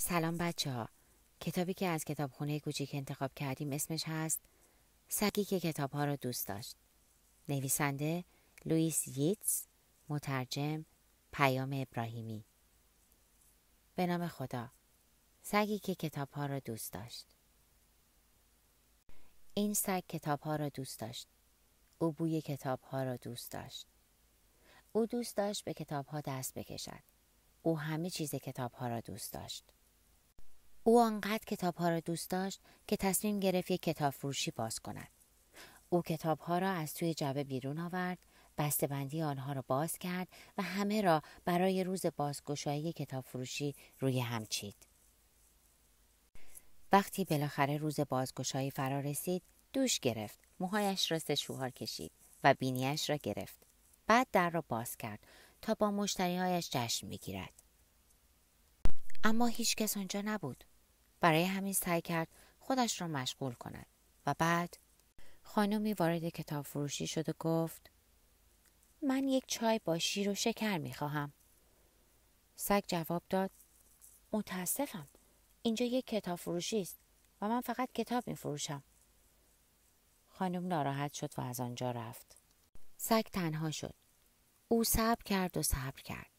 سلام بچه ها. کتابی که از کتابخونه کوچیک انتخاب کردیم اسمش هست سگی که کتاب ها را دوست داشت. نویسنده لوئیس ییتس مترجم پیام ابراهیمی به نام خدا سگی که کتاب ها را دوست داشت. این سگ کتاب ها را دوست داشت. او بوی کتاب ها را دوست داشت. او دوست داشت به کتاب ها دست بکشد. او همه چیز کتاب ها را دوست داشت. او آنقدر ها را دوست داشت که تصمیم گرفت یک کتاب فروشی باز کند. او کتاب ها را از توی جبه بیرون آورد، بندی آنها را باز کرد و همه را برای روز بازگشایی کتاب فروشی روی هم چید. وقتی بالاخره روز بازگشایی فرا رسید، دوش گرفت، موهایش را شوهار کشید و بینیش را گرفت. بعد در را باز کرد تا با مشتریهایش جشن بگیرد. اما هیچ کس آنجا نبود. برای همین سعی کرد خودش را مشغول کند و بعد خانمی وارد کتاب فروشی شد و گفت من یک چای با شیر و شکر می خواهم. سگ جواب داد متاسفم اینجا یک کتاب فروشی است و من فقط کتاب می فروشم. خانم ناراحت شد و از آنجا رفت. سگ تنها شد. او صبر کرد و صبر کرد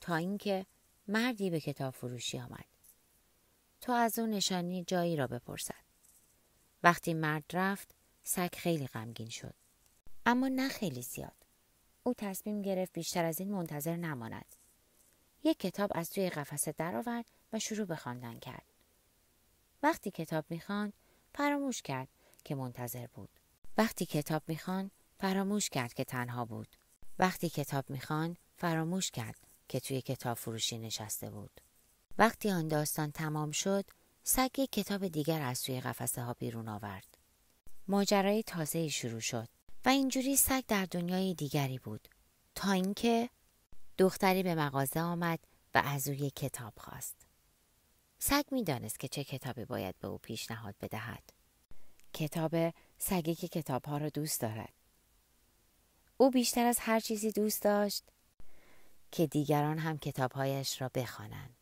تا اینکه مردی به کتاب فروشی آمد. تا از او نشانی جایی را بپرسد. وقتی مرد رفت، سگ خیلی غمگین شد. اما نه خیلی زیاد. او تصمیم گرفت بیشتر از این منتظر نماند. یک کتاب از توی قفسه آورد و شروع به خواندن کرد. وقتی کتاب میخواند فراموش کرد که منتظر بود. وقتی کتاب میخواند فراموش کرد که تنها بود. وقتی کتاب میخواند فراموش کرد که توی کتاب فروشی نشسته بود. وقتی آن داستان تمام شد سگ یک کتاب دیگر از سوی قفسه ها بیرون آورد ماجرای تازه شروع شد و اینجوری سگ در دنیای دیگری بود تا اینکه دختری به مغازه آمد و از او کتاب خواست سگ میدانست که چه کتابی باید به او پیشنهاد بدهد کتاب سگی که کتابها را دوست دارد او بیشتر از هر چیزی دوست داشت که دیگران هم کتابهایش را بخوانند